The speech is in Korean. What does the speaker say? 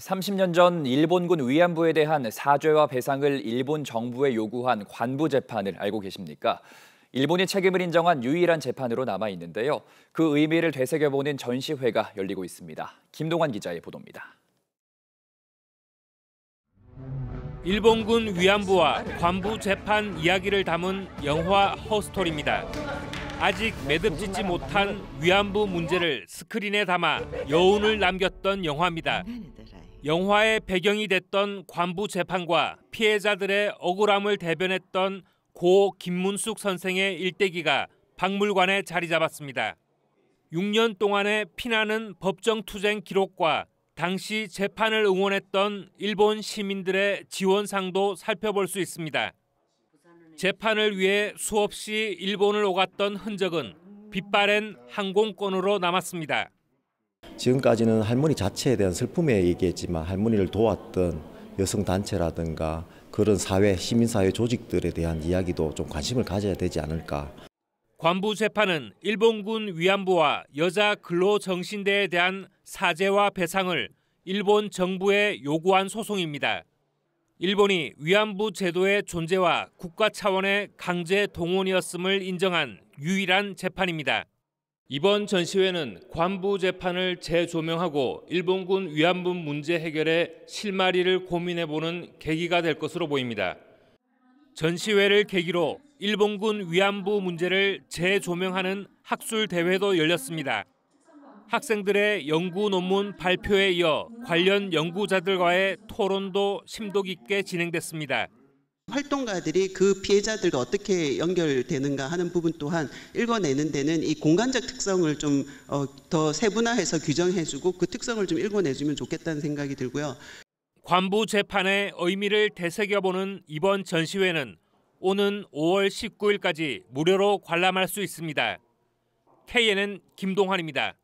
30년 전 일본군 위안부에 대한 사죄와 배상을 일본 정부에 요구한 관부 재판을 알고 계십니까? 일본이 책임을 인정한 유일한 재판으로 남아 있는데요. 그 의미를 되새겨보는 전시회가 열리고 있습니다. 김동환 기자의 보도입니다. 일본군 위안부와 관부 재판 이야기를 담은 영화 허스토리입니다. 아직 매듭짓지 못한 위안부 문제를 스크린에 담아 여운을 남겼던 영화입니다. 영화의 배경이 됐던 관부 재판과 피해자들의 억울함을 대변했던 고 김문숙 선생의 일대기가 박물관에 자리 잡았습니다. 6년 동안의 피나는 법정 투쟁 기록과 당시 재판을 응원했던 일본 시민들의 지원상도 살펴볼 수 있습니다. 재판을 위해 수없이 일본을 오갔던 흔적은 빛바랜 항공권으로 남았습니다. 지금까지는 할머니 자체에 대한 슬픔에 얘기했지만 할머니를 도왔던 여성 단체라든가 그런 사회 시민사회 조직들에 대한 이야기도 좀 관심을 가져야 되지 않을까. 관부 재판은 일본군 위안부와 여자 근로정신대에 대한 사죄와 배상을 일본 정부에 요구한 소송입니다. 일본이 위안부 제도의 존재와 국가 차원의 강제 동원이었음을 인정한 유일한 재판입니다. 이번 전시회는 관부 재판을 재조명하고 일본군 위안부 문제 해결의 실마리를 고민해보는 계기가 될 것으로 보입니다. 전시회를 계기로 일본군 위안부 문제를 재조명하는 학술 대회도 열렸습니다. 학생들의 연구 논문 발표에 이어 관련 연구자들과의 토론도 심도 깊게 진행됐습니다. 활동가들이 그 피해자들과 어떻게 연결되는가 하는 부분 또한 읽어내는 데는 이 공간적 특성을 좀더 어, 세분화해서 규정해주고 그 특성을 좀 읽어내주면 좋겠다는 생각이 들고요. 관부 재판의 의미를 되새겨보는 이번 전시회는 오는 5월 19일까지 무료로 관람할 수 있습니다. k n 은 김동환입니다.